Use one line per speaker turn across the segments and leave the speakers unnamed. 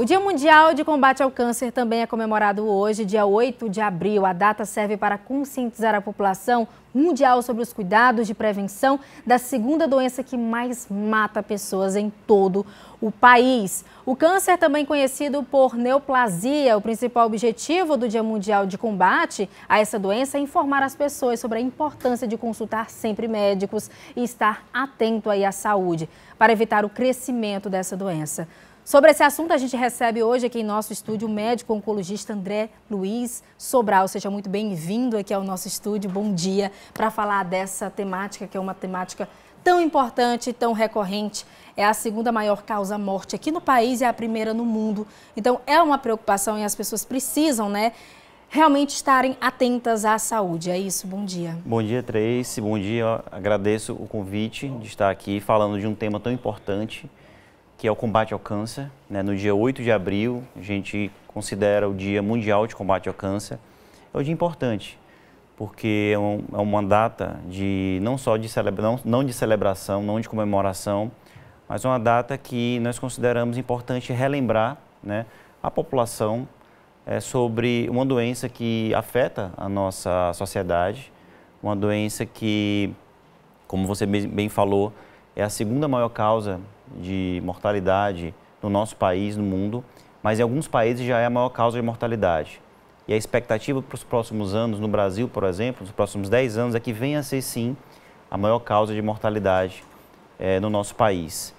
O Dia Mundial de Combate ao Câncer também é comemorado hoje, dia 8 de abril. A data serve para conscientizar a população mundial sobre os cuidados de prevenção da segunda doença que mais mata pessoas em todo o país. O câncer, também conhecido por neoplasia, o principal objetivo do Dia Mundial de Combate a essa doença é informar as pessoas sobre a importância de consultar sempre médicos e estar atento aí à saúde para evitar o crescimento dessa doença. Sobre esse assunto, a gente recebe hoje aqui em nosso estúdio o médico oncologista André Luiz Sobral. Seja muito bem-vindo aqui ao nosso estúdio. Bom dia para falar dessa temática que é uma temática tão importante, tão recorrente. É a segunda maior causa morte aqui no país e é a primeira no mundo. Então é uma preocupação e as pessoas precisam, né, realmente estarem atentas à saúde. É isso. Bom dia.
Bom dia, Trace. Bom dia. Agradeço o convite de estar aqui falando de um tema tão importante que é o combate ao câncer. Né? No dia 8 de abril, a gente considera o Dia Mundial de Combate ao Câncer. É um dia importante, porque é, um, é uma data de não só de não, não de celebração, não de comemoração, mas uma data que nós consideramos importante relembrar né, a população é, sobre uma doença que afeta a nossa sociedade, uma doença que, como você bem falou, é a segunda maior causa de mortalidade no nosso país, no mundo, mas em alguns países já é a maior causa de mortalidade. E a expectativa para os próximos anos, no Brasil, por exemplo, nos próximos 10 anos, é que venha a ser sim a maior causa de mortalidade é, no nosso país.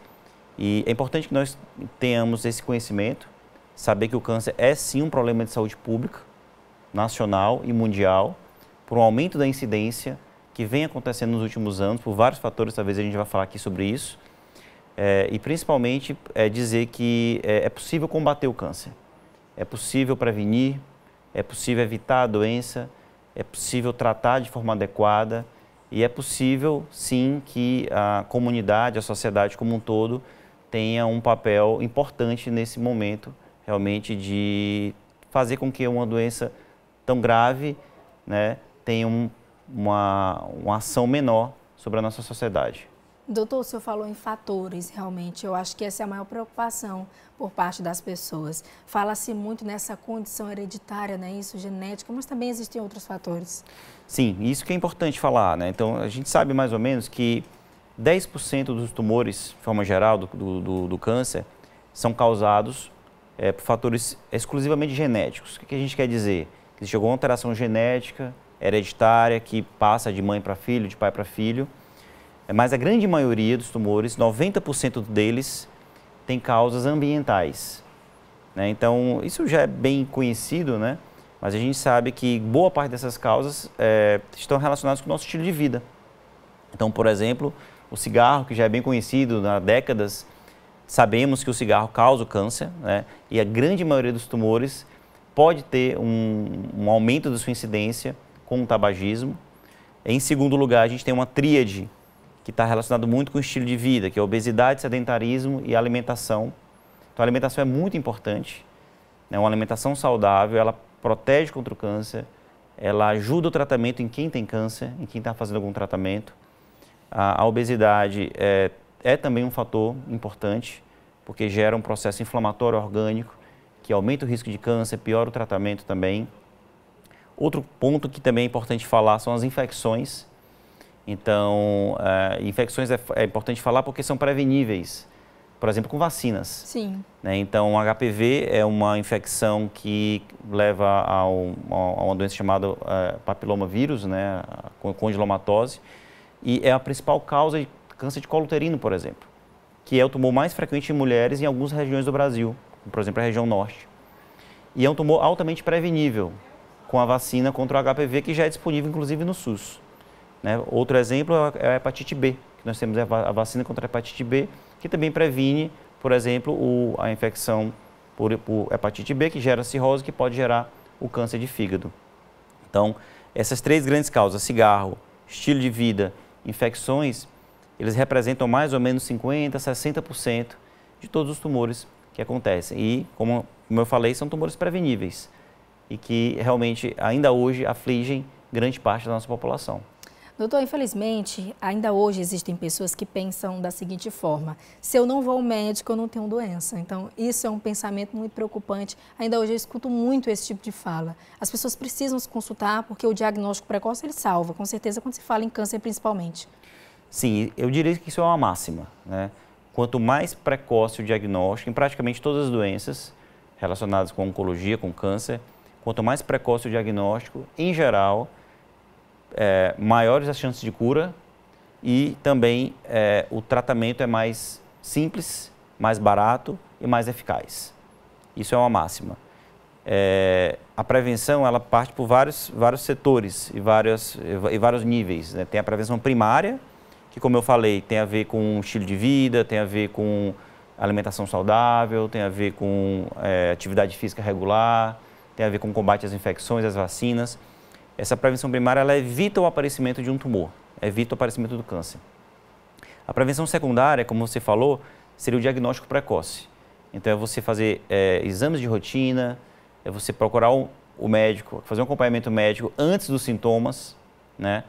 E é importante que nós tenhamos esse conhecimento, saber que o câncer é sim um problema de saúde pública, nacional e mundial, por um aumento da incidência que vem acontecendo nos últimos anos, por vários fatores, talvez a gente vá falar aqui sobre isso, é, e principalmente é, dizer que é, é, possível combater o câncer, é possível prevenir, é possível evitar a doença, é possível tratar de forma adequada e é possível sim que a comunidade, a sociedade como um todo tenha um papel importante nesse momento realmente de fazer com que uma doença tão grave né, tenha um, uma, uma ação menor sobre a nossa sociedade.
Doutor, o senhor falou em fatores, realmente. Eu acho que essa é a maior preocupação por parte das pessoas. Fala-se muito nessa condição hereditária, né? Isso, genética, mas também existem outros
fatores. Sim, isso que é importante falar, né? Então, a gente sabe mais ou menos que 10% dos tumores, de forma geral, do, do, do câncer, são causados é, por fatores exclusivamente genéticos. O que a gente quer dizer? Que existe alguma alteração genética, hereditária, que passa de mãe para filho, de pai para filho, é, mas a grande maioria dos tumores, 90% deles, tem causas ambientais. Né? Então, isso já é bem conhecido, né? Mas a gente sabe que boa parte dessas causas é, estão relacionadas com o nosso estilo de vida. Então, por exemplo, o cigarro, que já é bem conhecido há décadas, sabemos que o cigarro causa o câncer, né? E a grande maioria dos tumores pode ter um, um aumento da sua incidência com o tabagismo. Em segundo lugar, a gente tem uma tríade que está relacionado muito com o estilo de vida, que é obesidade, sedentarismo e alimentação. Então, a alimentação é muito importante. Né? Uma alimentação saudável, ela protege contra o câncer, ela ajuda o tratamento em quem tem câncer, em quem está fazendo algum tratamento. A, a obesidade é, é também um fator importante, porque gera um processo inflamatório orgânico, que aumenta o risco de câncer, piora o tratamento também. Outro ponto que também é importante falar são as infecções então, eh, infecções é, é, importante falar porque são preveníveis, por exemplo, com vacinas. Sim. Né? Então, o HPV é uma infecção que leva a uma doença chamada uh, eh, papilomavírus, né? condilomatose, e é a principal causa de câncer de colo uterino, por exemplo, que é o tumor mais frequente em mulheres em algumas regiões do Brasil, por exemplo, a região norte. E é um tumor altamente prevenível com a vacina contra o HPV, que já é disponível, inclusive, no SUS. Né? Outro exemplo é, é a hepatite B, que nós temos a vacina contra a hepatite B, que também previne, por exemplo, o, a infecção por, por hepatite B, que gera cirrose, que pode gerar o câncer de fígado. Então, essas três grandes causas, cigarro, estilo de vida, infecções, eles representam mais ou menos 50%, 60% de todos os tumores que acontecem. E, como, como eu falei, são tumores preveníveis e que realmente ainda hoje afligem grande parte da nossa população.
Doutor, infelizmente, ainda hoje existem pessoas que pensam da seguinte forma: se eu não vou ao médico, eu não tenho doença. Então, isso é um pensamento muito preocupante. Ainda hoje eu escuto muito esse tipo de fala. As pessoas precisam se consultar porque o diagnóstico precoce ele salva, com certeza, quando se fala em câncer principalmente.
Sim, eu diria que isso é uma máxima. Né? Quanto mais precoce o diagnóstico, em praticamente todas as doenças relacionadas com oncologia, com câncer, quanto mais precoce o diagnóstico, em geral, é, maiores as chances de cura e também é, o tratamento é mais simples, mais barato e mais eficaz. Isso é uma máxima. É, a prevenção ela parte por vários, vários setores e, várias, e vários níveis. Né? Tem a prevenção primária, que como eu falei, tem a ver com estilo de vida, tem a ver com alimentação saudável, tem a ver com é, atividade física regular, tem a ver com combate às infecções, às vacinas. Essa prevenção primária ela evita o aparecimento de um tumor, evita o aparecimento do câncer. A prevenção secundária, como você falou, seria o diagnóstico precoce. Então é você fazer é, exames de rotina, é você procurar o, o médico, fazer um acompanhamento médico antes dos sintomas, né?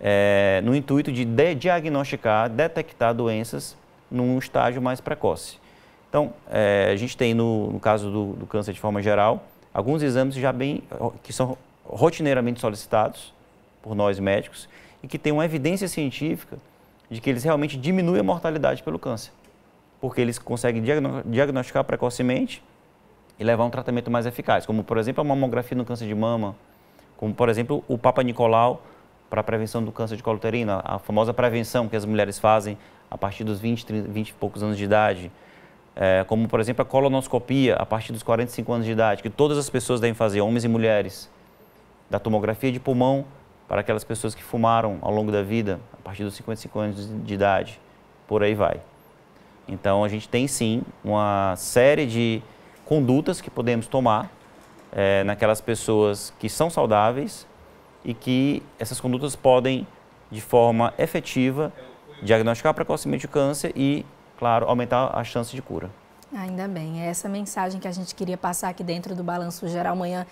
É, no intuito de, de diagnosticar, detectar doenças num estágio mais precoce. Então, é, a gente tem, no, no caso do, do, câncer de forma geral, alguns exames já bem, que são rotineiramente solicitados por nós médicos e que tem uma evidência científica de que eles realmente diminuem a mortalidade pelo câncer, porque eles conseguem diagnosticar precocemente e levar um tratamento mais eficaz, como por exemplo a mamografia no câncer de mama, como por exemplo o Papa Nicolau para a prevenção do câncer de colo uterino, a famosa prevenção que as mulheres fazem a partir dos 20, 30, 20 e poucos anos de idade, é, como por exemplo a colonoscopia a partir dos 45 anos de idade, que todas as pessoas devem fazer, homens e mulheres da tomografia de pulmão para aquelas pessoas que fumaram ao longo da vida, a partir dos 55 anos de idade, por aí vai. Então a gente tem sim uma série de condutas que podemos tomar é, naquelas pessoas que são saudáveis e que essas condutas podem, de forma efetiva, diagnosticar precocemente o câncer e, claro, aumentar a chance de cura.
Ainda bem, é essa mensagem que a gente queria passar aqui dentro do Balanço Geral amanhã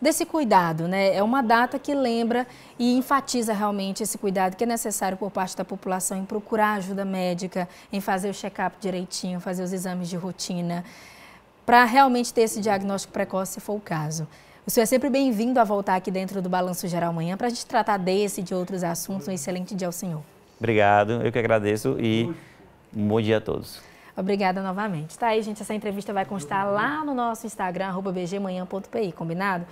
desse cuidado, né? É uma data que lembra e enfatiza realmente esse cuidado que é necessário por parte da população em procurar ajuda médica, em fazer o check-up direitinho, fazer os exames de rotina, para realmente ter esse diagnóstico precoce, se for o caso. O senhor é sempre bem-vindo a voltar aqui dentro do Balanço Geral amanhã para a gente tratar desse e de outros assuntos. Um excelente dia ao senhor.
Obrigado, eu que agradeço e um bom dia a todos.
Obrigada novamente. Tá aí, gente, essa entrevista vai constar lá no nosso Instagram, bgmanhã.pi, combinado?